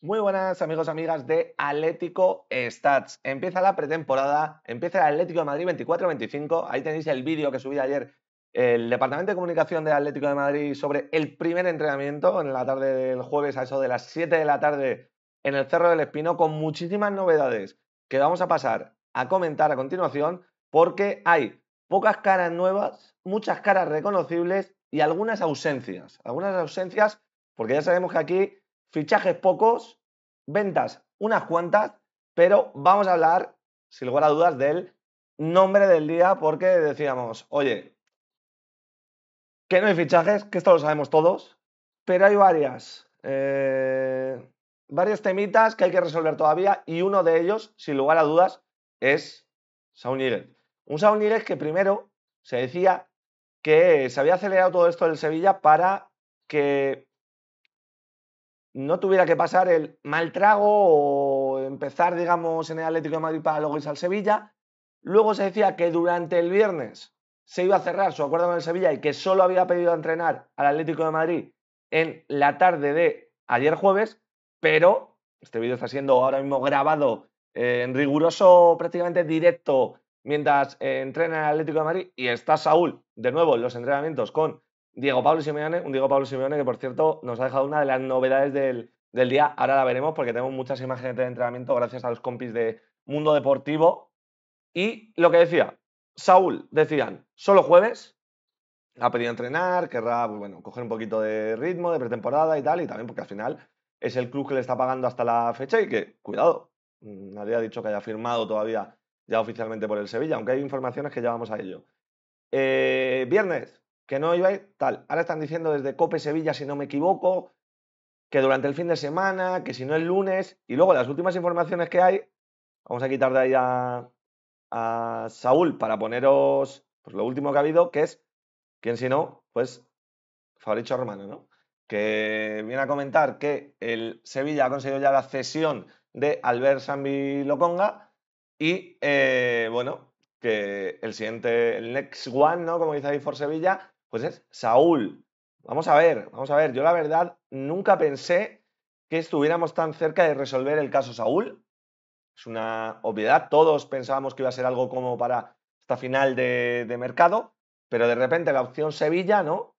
Muy buenas amigos, y amigas de Atlético Stats. Empieza la pretemporada, empieza el Atlético de Madrid 24-25. Ahí tenéis el vídeo que subí ayer el Departamento de Comunicación de Atlético de Madrid sobre el primer entrenamiento en la tarde del jueves a eso de las 7 de la tarde en el Cerro del Espino con muchísimas novedades que vamos a pasar a comentar a continuación porque hay pocas caras nuevas, muchas caras reconocibles y algunas ausencias. Algunas ausencias porque ya sabemos que aquí fichajes pocos, ventas unas cuantas, pero vamos a hablar, sin lugar a dudas, del nombre del día porque decíamos, oye, que no hay fichajes, que esto lo sabemos todos, pero hay varias, eh, varias temitas que hay que resolver todavía y uno de ellos, sin lugar a dudas, es Saúl Un Saúl que primero se decía que se había acelerado todo esto del Sevilla para que no tuviera que pasar el mal trago o empezar, digamos, en el Atlético de Madrid para luego irse al Sevilla. Luego se decía que durante el viernes se iba a cerrar su acuerdo con el Sevilla y que solo había pedido entrenar al Atlético de Madrid en la tarde de ayer jueves, pero este vídeo está siendo ahora mismo grabado en riguroso, prácticamente directo, mientras entrena el Atlético de Madrid y está Saúl de nuevo en los entrenamientos con Diego Pablo Simeone, un Diego Pablo Simeone que, por cierto, nos ha dejado una de las novedades del, día. Ahora la veremos porque tenemos muchas imágenes de entrenamiento gracias a los compis de Mundo Deportivo. Y lo que decía, Saúl, decían, solo jueves, ha pedido entrenar, querrá pues, bueno, coger un poquito de ritmo, de pretemporada y tal, y también porque al final es el club que le está pagando hasta la fecha y que, cuidado, mm, nadie ha dicho que haya firmado todavía ya oficialmente por el Sevilla, aunque hay informaciones que llevamos a ello. Eh, viernes, que no iba tal. Ahora están diciendo desde Cope Sevilla, si no me equivoco, que durante el fin de semana, que si no el lunes, y luego las últimas informaciones que hay, vamos a quitar de ahí a, Saúl para poneros pues, lo último que ha habido, que es, quien si no, pues Fabricio Romano, ¿no? Que viene a comentar que el Sevilla ha conseguido ya la cesión de Albert Sambi y, eh, bueno, que el siguiente, el next one, ¿no? Como dice ahí For Sevilla, pues es Saúl. Vamos a ver, vamos a ver. Yo la verdad nunca pensé que estuviéramos tan cerca de resolver el caso Saúl. Es una obviedad. Todos pensábamos que iba a ser algo como para esta final de, mercado, pero de repente la opción Sevilla, ¿no?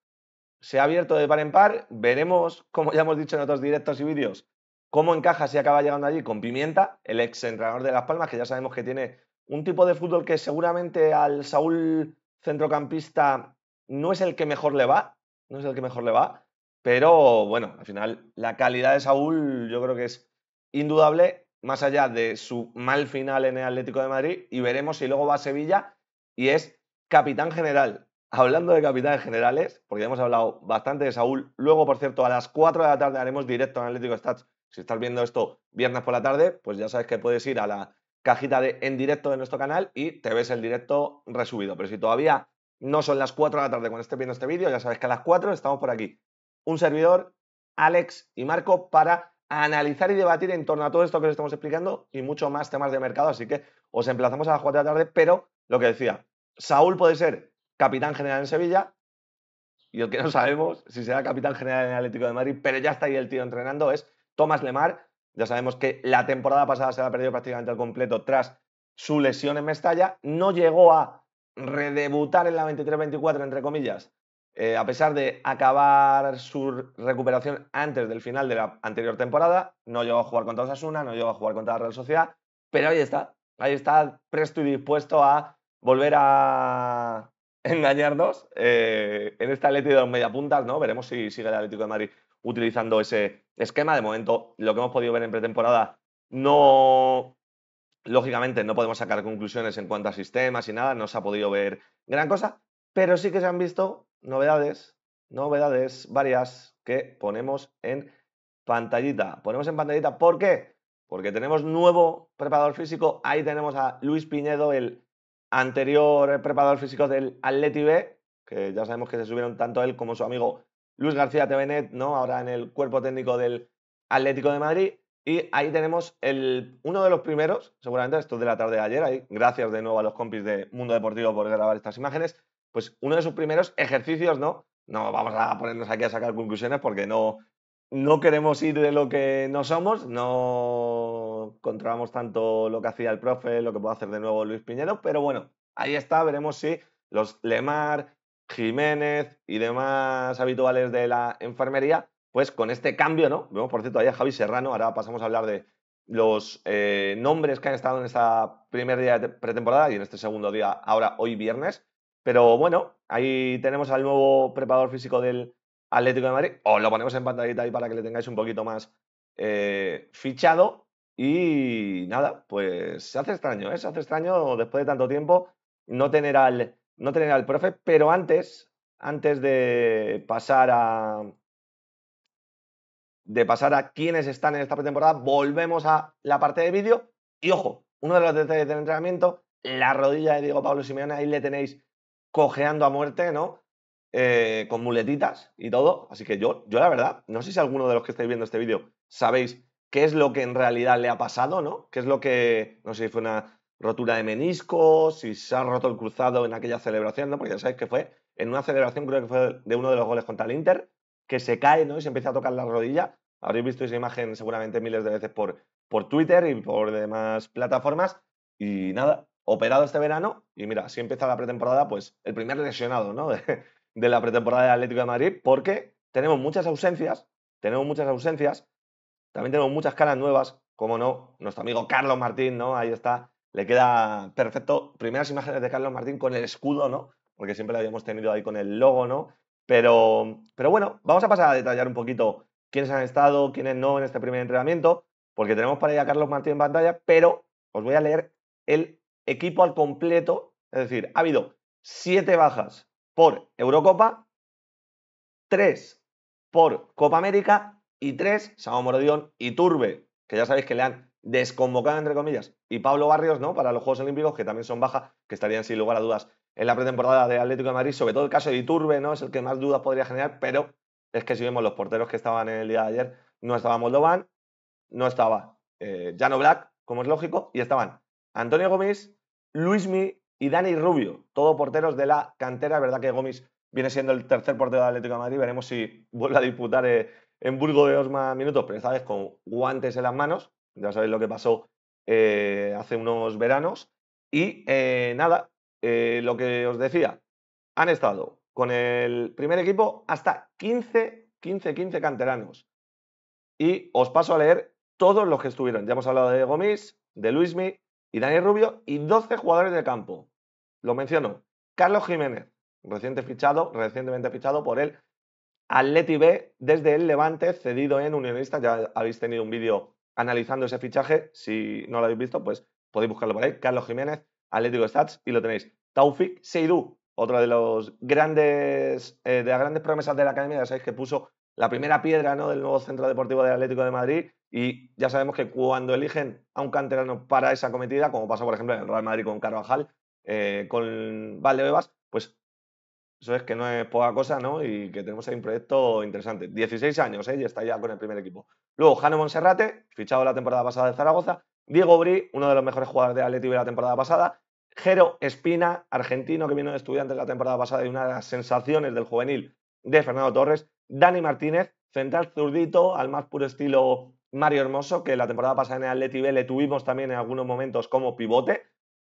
Se ha abierto de par en par. Veremos, como ya hemos dicho en otros directos y vídeos, cómo encaja si acaba llegando allí con Pimienta, el ex entrenador de Las Palmas, que ya sabemos que tiene un tipo de fútbol que seguramente al Saúl centrocampista no es el que mejor le va, no es el que mejor le va, pero bueno, al final la calidad de Saúl yo creo que es indudable, más allá de su mal final en el Atlético de Madrid, y veremos si luego va a Sevilla y es capitán general. Hablando de capitanes generales, porque ya hemos hablado bastante de Saúl, luego por cierto a las 4 de la tarde haremos directo en Atlético Stats. Si estás viendo esto viernes por la tarde, pues ya sabes que puedes ir a la cajita de en directo de nuestro canal y te ves el directo resubido. Pero si todavía no son las 4 de la tarde cuando estés viendo este vídeo, ya sabes que a las 4 estamos por aquí. Un servidor, Alex y Marco para analizar y debatir en torno a todo esto que os estamos explicando y mucho más temas de mercado, así que os emplazamos a las 4 de la tarde, pero lo que decía, Saúl puede ser capitán general en Sevilla, y el que no sabemos si será capitán general en Atlético de Madrid, pero ya está ahí el tío entrenando, es Tomás Lemar. Ya sabemos que la temporada pasada se la ha perdido prácticamente al completo tras su lesión en Mestalla. No llegó a redebutar en la 23-24, entre comillas, eh, a pesar de acabar su recuperación antes del final de la anterior temporada. No llegó a jugar contra Osasuna, no llegó a jugar contra la Real Sociedad, pero ahí está, ahí está, presto y dispuesto a volver a engañarnos eh, en esta Atlético de los mediapuntas, ¿no? Veremos si sigue el Atlético de Madrid utilizando ese esquema. De momento, lo que hemos podido ver en pretemporada no Lógicamente no podemos sacar conclusiones en cuanto a sistemas y nada, no se ha podido ver gran cosa, pero sí que se han visto novedades, novedades varias que ponemos en pantallita. Ponemos en pantallita, ¿por qué? Porque tenemos nuevo preparador físico, ahí tenemos a Luis Piñedo, el anterior preparador físico del Atleti B, que ya sabemos que se subieron tanto él como su amigo Luis García Tevenet, ¿no? Ahora en el cuerpo técnico del Atlético de Madrid. Y ahí tenemos el, uno de los primeros, seguramente esto es de la tarde de ayer, ahí, gracias de nuevo a los compis de Mundo Deportivo por grabar estas imágenes, pues uno de sus primeros ejercicios, ¿no? No vamos a ponernos aquí a sacar conclusiones porque no, no queremos ir de lo que no somos, no controlamos tanto lo que hacía el profe, lo que puede hacer de nuevo Luis Piñero, pero bueno, ahí está, veremos si los Lemar, Jiménez y demás habituales de la enfermería pues con este cambio, ¿no? Vemos, por cierto, ahí a Javi Serrano, ahora pasamos a hablar de los eh, nombres que han estado en esta primer día de pretemporada y en este segundo día, ahora hoy viernes. Pero bueno, ahí tenemos al nuevo preparador físico del Atlético de Madrid. Os lo ponemos en pantallita ahí para que le tengáis un poquito más eh, fichado. Y nada, pues se hace extraño, ¿eh? Se hace extraño después de tanto tiempo no tener al, no tener al profe. Pero antes, antes de pasar a, de pasar a quienes están en esta pretemporada, volvemos a la parte de vídeo. Y ojo, uno de los detalles del entrenamiento, la rodilla de Diego Pablo Simeone, ahí le tenéis cojeando a muerte, ¿no? Eh, con muletitas y todo. Así que yo, yo la verdad, no sé si alguno de los que estáis viendo este vídeo sabéis qué es lo que en realidad le ha pasado, ¿no? ¿Qué es lo que, no sé si fue una rotura de menisco, si se ha roto el cruzado en aquella celebración, ¿no? Porque ya sabéis que fue en una celebración, creo que fue de uno de los goles contra el Inter, que se cae, ¿no? Y se empieza a tocar la rodilla. Habréis visto esa imagen seguramente miles de veces por, por Twitter y por demás plataformas. Y nada, operado este verano. Y mira, si empieza la pretemporada, pues el primer lesionado ¿no? de, la pretemporada de Atlético de Madrid, porque tenemos muchas ausencias, tenemos muchas ausencias, también tenemos muchas caras nuevas, como no, nuestro amigo Carlos Martín, ¿no? Ahí está, le queda perfecto. Primeras imágenes de Carlos Martín con el escudo, ¿no? Porque siempre lo habíamos tenido ahí con el logo, ¿no? Pero, pero bueno, vamos a pasar a detallar un poquito quiénes han estado, quiénes no en este primer entrenamiento, porque tenemos para ir a Carlos Martín en pantalla, pero os voy a leer el equipo al completo. Es decir, ha habido siete bajas por Eurocopa, tres por Copa América y tres, Samo Morodión y Turbe, que ya sabéis que le han desconvocado, entre comillas, y Pablo Barrios, ¿no? Para los Juegos Olímpicos, que también son bajas, que estarían sin lugar a dudas en la pretemporada de Atlético de Madrid, sobre todo el caso de Turbe, ¿no? Es el que más dudas podría generar, pero es que si vemos los porteros que estaban en el día de ayer, no estaba Moldovan, no estaba eh, Jano Black, como es lógico, y estaban Antonio Gómez, Luismi y Dani Rubio, todos porteros de la cantera. Es verdad que Gómez viene siendo el tercer portero de Atlético de Madrid, veremos si vuelve a disputar eh, en Burgo de Osma minutos, pero esta vez con guantes en las manos, ya sabéis lo que pasó eh, hace unos veranos. Y nada, lo que os decía, han estado con el primer equipo hasta 15, 15, 15 canteranos. Y os paso a leer todos los que estuvieron. Ya hemos hablado de Gomis, de Luismi y Daniel Rubio y 12 jugadores de campo. Lo menciono. Carlos Jiménez, fichado, recientemente fichado por el Atleti B desde el Levante, cedido en Unionista. Ya habéis tenido un vídeo analizando ese fichaje. Si no lo habéis visto, pues podéis buscarlo por ahí. Carlos Jiménez, Atlético Stats, y lo tenéis. Taufik Seidú, otra de los grandes, eh, de las grandes promesas de la academia, ya sabéis que puso la primera piedra del nuevo centro deportivo del Atlético de Madrid y ya sabemos que cuando eligen a un canterano para esa cometida, como pasó por ejemplo en el Real Madrid con Carvajal, eh, con Valdebebas, pues eso es que no es poca cosa, ¿no? Y que tenemos ahí un proyecto interesante. 16 años, ¿eh? Y está ya con el primer equipo. Luego, Jano Monserrate, fichado la temporada pasada de Zaragoza. Diego Bri, uno de los mejores jugadores de Atlético de la temporada pasada. Jero Espina, argentino que vino de estudiantes la temporada pasada y una de las sensaciones del juvenil de Fernando Torres. Dani Martínez, central zurdito, al más puro estilo Mario Hermoso, que la temporada pasada en el Atleti B le tuvimos también en algunos momentos como pivote.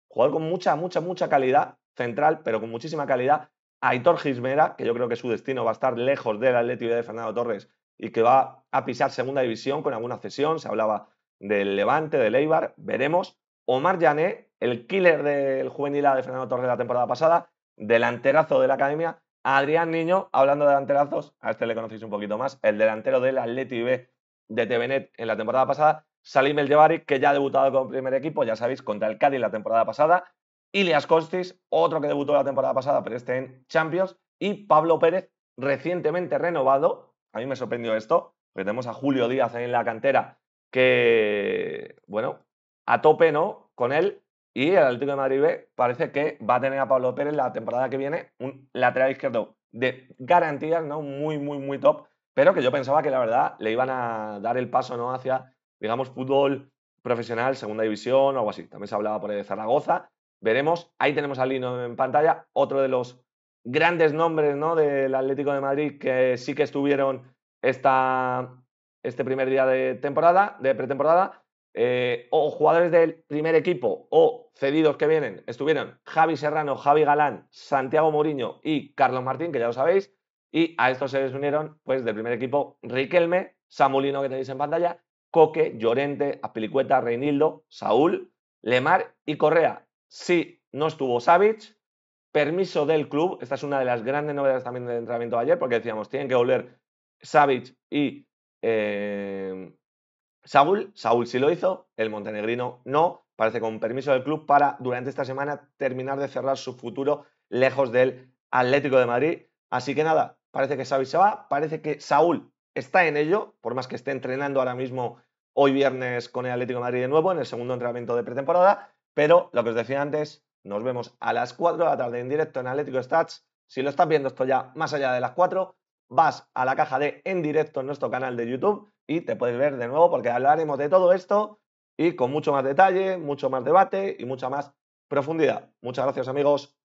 Jugador con mucha, mucha, mucha calidad, central, pero con muchísima calidad. Aitor Gismera, que yo creo que su destino va a estar lejos del Atleti de Fernando Torres y que va a pisar segunda división con alguna cesión. Se hablaba del Levante, del Eibar, veremos. Omar Llané, el killer del juvenil A de Fernando Torres la temporada pasada, delanterazo de la academia. Adrián Niño, hablando de delanterazos, a este le conocéis un poquito más, el delantero del Atleti B de TVNet en la temporada pasada, Salim El que ya ha debutado con primer equipo, ya sabéis, contra el Cádiz la temporada pasada, Ilias Costis, otro que debutó la temporada pasada, pero este en Champions, y Pablo Pérez, recientemente renovado, a mí me sorprendió esto, porque tenemos a Julio Díaz en la cantera, que, bueno, a tope, ¿no? Con él, y el Atlético de Madrid B parece que va a tener a Pablo Pérez la temporada que viene un lateral izquierdo de garantías, ¿no? Muy, muy, muy top, pero que yo pensaba que la verdad le iban a dar el paso, ¿no? Hacia, digamos, fútbol profesional, segunda división o algo así. También se hablaba por el de Zaragoza. Veremos. Ahí tenemos al Lino en pantalla, otro de los grandes nombres, ¿no? Del Atlético de Madrid que sí que estuvieron esta, este primer día de temporada, de pretemporada. Eh, o jugadores del primer equipo o cedidos que vienen, estuvieron Javi Serrano, Javi Galán, Santiago Mourinho y Carlos Martín, que ya lo sabéis, y a estos se les unieron, pues, del primer equipo Riquelme, Samulino que tenéis en pantalla, Coque, Llorente, Apilicueta, Reinildo, Saúl, Lemar y Correa. Sí, no estuvo Savic, permiso del club, esta es una de las grandes novedades también del entrenamiento de ayer, porque decíamos, tienen que volver Savic y... Eh, Saúl, Saúl sí lo hizo, el montenegrino no, parece con permiso del club para durante esta semana terminar de cerrar su futuro lejos del Atlético de Madrid. Así que nada, parece que Xavi se va, parece que Saúl está en ello, por más que esté entrenando ahora mismo hoy viernes con el Atlético de Madrid de nuevo en el segundo entrenamiento de pretemporada, pero lo que os decía antes, nos vemos a las 4 de la tarde en directo en Atlético Stats. Si lo estás viendo esto ya más allá de las 4, vas a la caja de en directo en nuestro canal de YouTube y te puedes ver de nuevo porque hablaremos de todo esto y con mucho más detalle, mucho más debate y mucha más profundidad. Muchas gracias amigos.